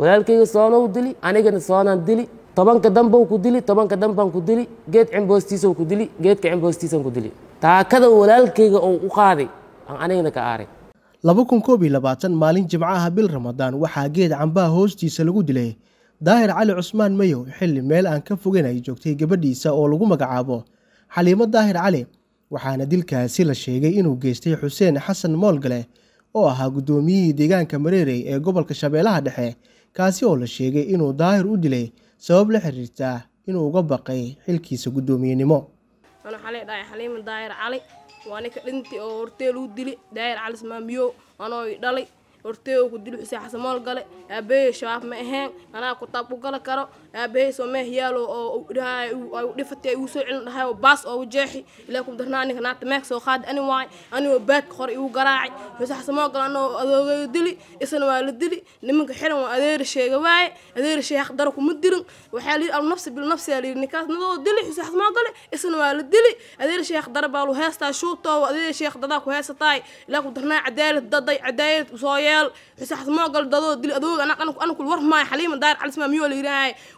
walaalkayga soonow dili anigana soonaan dili tobanka dambow ku dili tobanka dambaan ku dili geed cimb ku dili geedka cimb ku dili taakada walaalkayga oo u qaaday aan anigana ka aaray laba kun koob iyo labaatan maalin jimcaha bil ramadaan waxaa geed cambaha hoostiisa lagu dilay daahir cali cusmaan mayow xilli meel aan ka fogeyn ay joogtay gabadhiisa oo lagu magacaabo xaliimo daahir cali waxaana dilkaasi la sheegay inuu geystay xuseen xasan moolgale oo ahaa gudoomiyihii deegaanka mareerey ee gobolka shabeelaha dhexe kaasi oo la sheegay inuu daahir u dilay sabab la xiriirta inuu uga baqay xilkiisa guddoomiyenimo xaliima daahir cali waa ninka dhintii oo horteel uu dili daahir cali ismaamiyow anoo i dhalay hortee uu ku dili xuseen xasamool gale aabeeye shabaab ma ahayn anaa kutaab ku gala karo aabaheys oo meehyaalo oo dhifatay igu celin dhahay oo baas oogu jeexi ilaakum darnaa ninka naagta meeg soo qaadi ani anigoo baadka hore igu garaaci xusaxsamoo gala anoo adoogaya dili isna waa la dili nimanka xiran waa adeera sheega waaye adeera shee haq dara kuma dirin waxaa la yidhi alnafsi bilnafsi aa la yidhi ninkaas nadoo dili xusaxsamoo gale isna waa la dili adeera shee haq dara baa lu heestaa shuutoo adeera shee dadaa ku heesataay ilaakum darnaa cadaalad daday cadaalad soo yeel xusaxsamoo gale dadoo dili adooga anaga anakul war maayo xaliima daayir calismaa miyoo la yidhaahay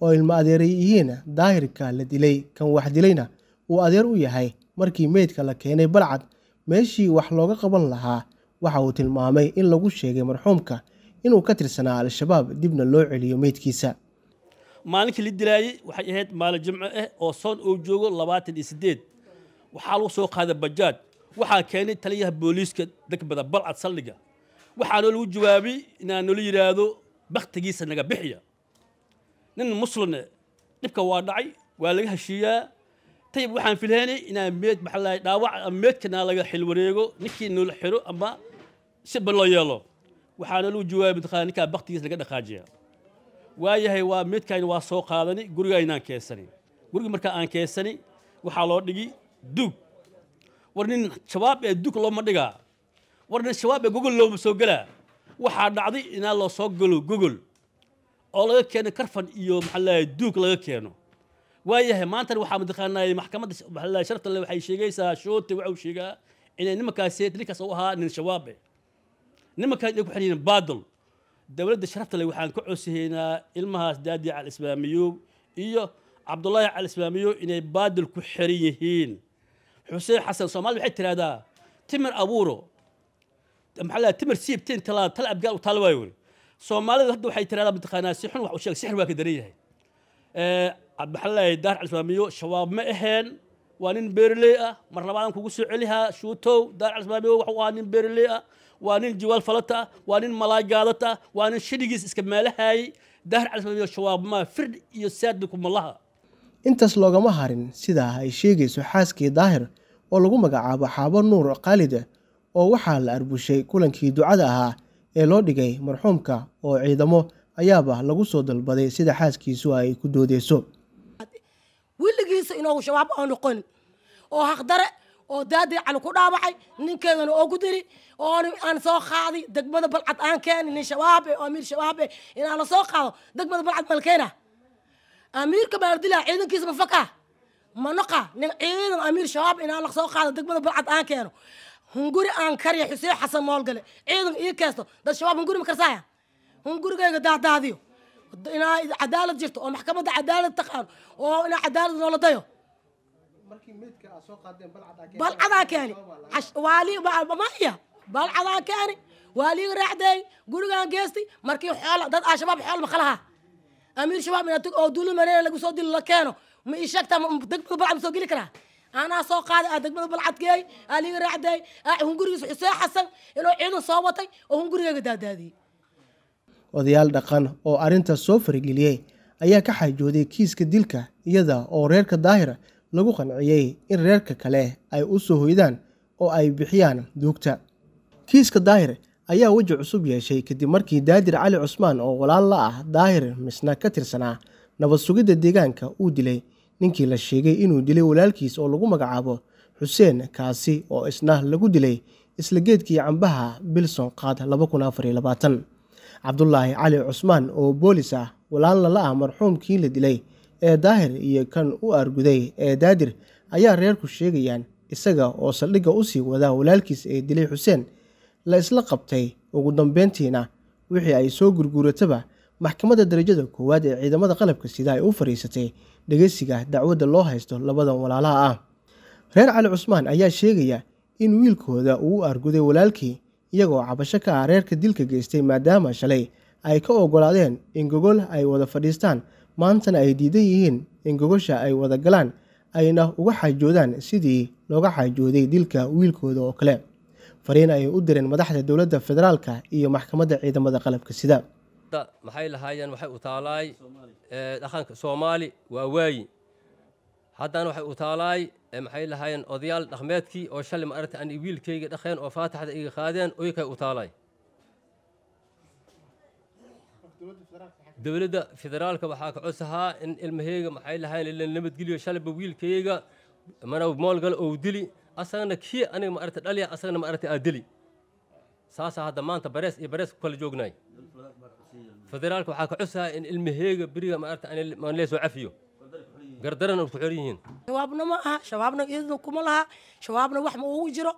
oo ilmo adeeray yihiin daahirka la dilay kan wax dilayna uu adeer u yahay markii meydka la keenay balcad meeshii wax looga qaban lahaa waxa uu tilmaamay in lagu sheegay marxuumka inuu ka tirsanaa al-shabaab dibna loo celiyo meydkiisa maalinkii la dilaayey waxay ahayd maalin jimco ah oo soon uu joogo labaatan iyo sideed waxaa lagu soo qaaday bajaaj waxaa keenay taliyaha booliiska degmada balcad saldhiga waxaana lagu jawaabay inaanala yidhaahdo bakhtigiisa naga bixiya nin muslimne eh, dhibka waa dhacay waa laga heshiiyaa tayib waxaan filhaynay inaa meed maxaa dhaawac meedkana laga xilwareego ninkii noola xiro ama si ban loo yeelo waxaana lagu jawaabay mataqaana ninkaa baktigiisa laga dhaqaajiya waayahay waa meedkayna waa soo qaadani gurigaynaan keensani gurigi markaa aan keensani waxaa loo dhigi duug war nin shabaab ee dug looma dhigaa war nin shabaab ee gogol looma soo gelaa waxaa dhacday inaa loo soo galo gogol oo laga keeno karfan iyo maxaa duug laga keeno waayahay maantana waxaa mataqaanaa maxkamadda maxaa sharta le waxay sheegaysaa shoote waxa uu sheegaa inay nimankaasi ninkaas u ahaa nin shawaabe nimankaas ay ku xiran yihiin baadil dowladda sharafta le waxaan ka cosahaynaa ilmahaas daadi cal islaamiyuub iyo cabdullaahi cal islaamiyuub inay baadil ku xiran yihiin xuseen xasan soomaalida waxay tiraahdaa timir abuuro maxaa timir siibtiin talaa tal abgaal u taal waayo soomaalida hadda waxay tiraahdaa mataqaanaa si xun wax u sheeg sixir waa ka daran yahay maxaa daar calislaamiyo shabaab ma aheen waa nin beerley ah mar kugu soo celihaa shuutow daar calislaamiyo waxa u ahaa nin beerley ah waa nin jiwaal falata ah waa nin malaagaadata ah, waa nin shidhigiis iska meelahaayey daar calislaamiyo shabaab maa firdh iyo saadbiku malaha intaas loogama harin sidaa ay sheegayso xaaskii daahir oo lagu magacaabo xaabo nuur kaalida oo waxaa la arbushay kulankii ducada ahaa ee loo dhigay marxuumka oo ciidamo ayaaba lagu soo dalbaday sida xaaskiisu ay ku doodeyso wiligiisa inoogu shabaab oo noqon oo haqdare oo daadiicali ku dhaawacay ninkeedana oogu diri oon aan soo qaaday degmada balcad aan keeni nin shabaabe oo amiir shabaabe inaan la soo qaado degmada balcad malkeena amiirka baardila ciidankiisa mafaka manaqa nin ciidan amiir shabaab inaan la soo qaado degmada balcad aan keeno هنقول أن كاري حسين حسن مالجلي أيضا إيه كاستو ده الشباب هنقول مكرسايا هنقول جاي قد هذا هذيو إن عدالة جفتو أو محكمة عدالة تقر أو إن عدالة ولا طيو بل عدا كاني عش والي ما ما هي بل عدا كاني والي راح داي قول أن كاستي مركي حال ده الشباب حال مخلها أمير شباب من أو دول مريان لقوا الله كانوا مش شكت مم تقبل بعض سوقي لكره anaa soo qaaday aa degmada balcadkeey aa liiga raacday aa hungurigiisa xasan inuu ciidan soo watay oo hungurigeyga daadaadiyey odayaal dhaqan oo arrintaas soo farageliyey ayaa ka xaajooday kiiska dilka iyada oo reerka daahira lagu qanciyey in reerka kale ay u soo hoydaan oo ay bixiyaan duugta kiiska daahir ayaa weji cusub yeeshay kadib markii daadir cali cusmaan oo walaal la ah daahir misna ka tirsanaa nabad sugidda deegaanka uu dilay ninkii la sheegay inuu dilay walaalkiis oo lagu magacaabo xuseen kaasi oo isna lagu dilay isla geedkii cambaha bilson qaad cabdulaahi cali cusmaan oo boolis ah walaalna la ah marxuumkii la dilay ee daahir iyo kan u arguday ee daadir ayaa reerku sheegayaan isaga oo saldhigga u sii wada walaalkiis ee dilay xuseen la isla qabtay ugu dambeyntiina wixii ay soo gurguurataba maxkamadda darajada koowaad ee ciidamada qalabka sida ay u fariisatay dhegeysiga dacwadda loo haysto labadan walaalaha ah reer cali cusmaan ayaa sheegaya in wiilkooda uu arguday walaalkii iyagoo cabasho ka ah reerka dilka geystay maadaama shalay ay ka ogolaadeen in gogol ay wada fadhiistaan maantana ay diidan yihiin in gogosha ay wada galaan ayna uga xaajoodaan sidii looga xaajooday dilka wiilkooda oo kale fariin ay u direen madaxda dowladda federaalka iyo maxkamadda ciidamada qalabka sida ummadda maxay lahaayeen waxay u taalaay dhaqanka soomaali waa waayi haddana waxay u taalaay maxay lahaayeen odayaal dhaqmeedkii oo shalay maaragta aan wiilkayga dhaqeen oo faataxda iga qaadeen oyakay u taalaay dowladda federaalka waxaa ka codsahaa in ilmahayga maxay lahaayeen ila nabadgeliyo shalayba wiilkayga mana moolgale oo dili asagana kii aniga maaragta dhaliya asagana maaragta aa dili saasaa hadda maanta barees iyo barees ku joognaay federaalka waxaa ka cosaha in ilmaheega beriga maarta aan leesoo cafiyo gardarana ku xor yihiin shabaabna ma aha shabaabna iyadna kuma laha shabaabna wax ma ugu jiro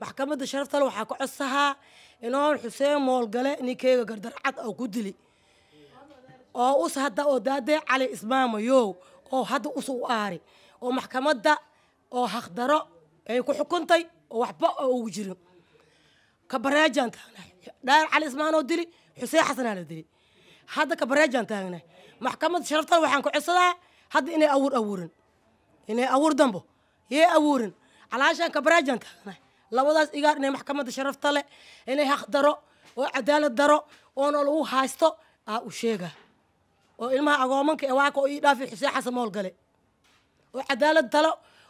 maxkamadda sharaftale waxaa ka codsahaa inoon xuseen moolgale ninkeyga gardarcad oo ku dili oo us hadda oo daadee cali ismaamayo oo hadda us u aari oo maxkamadda oo haqdaro ay ku xukuntay oo waxba oo ugu jirin kabareejaan taanahay dhaar cali ismaan dili xuseen xasanaa la dili hadda kabareejaan taagna maxkamad sharaftan waxaan ku codsadaa hadda inay awuur awuurin inay awuur dambo yee awuurin calaashaan kabareejaan taagna labadaas igaar inay maxkamadda sharafta le inay haq daro oo cadaalad daro oona lagu haysto aa u sheega oo ilmaha agoomanka ewaaka oo ii dhaafi xuseen xasan mool gale oo cadaalad talo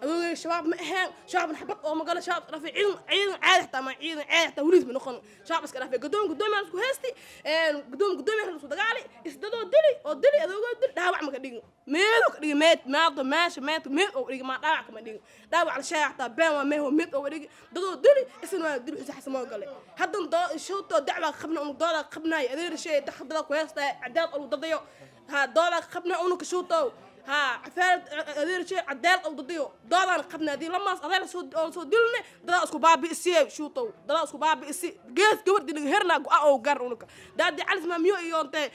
aduga shabaab ma ahaan shabaab naxbad oo magalo shabaab iska dhaafay ciidan ciidan caadi xataa ma ciidan caadi xataa weliis ma noqon shabaab iska dhaafay gadoom gadoomiyaa isku heesti gadoom gadoomiyaa isku dagaali isdadoo dili oo dili adoogoo dili dhaawac ma ka dhigin meedu ka dhigi meed maado meesha meed meed oo dhigi maa dhaawac kama dhigin dhaawac la sheega xataa been waa meeho meed oo dhigi dadoo dili isna waa dili xusa xasmo gale haddan doo showto dacwa qabna um dooda qabnaay adeer sheey dakhdaa ku heestaa cadaad oo dadayo ha dooda qabna unu ka showto ها عفاد هذير شيء عدال أو ضديه ضادا القبنا ذي لما هذير سو سو دلنا ضلا أسكو بابي إسي شو طو ضلا أسكو بابي إسي جيس جبر دين هرنا جو أو جر ونك ده دي عارف ميو يوم تي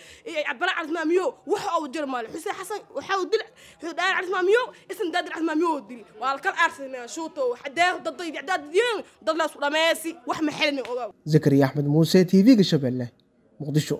عبارة عارف ميو وح أو جر مال حسين حسن وحاول دل ده عارف ميو اسم ده عارف ميو دي والكل أرسلنا شو طو حدا ضد ضيف دين ضلا سو لماسي وح محلني زكريا أحمد موسى تي في قشبله مقدشو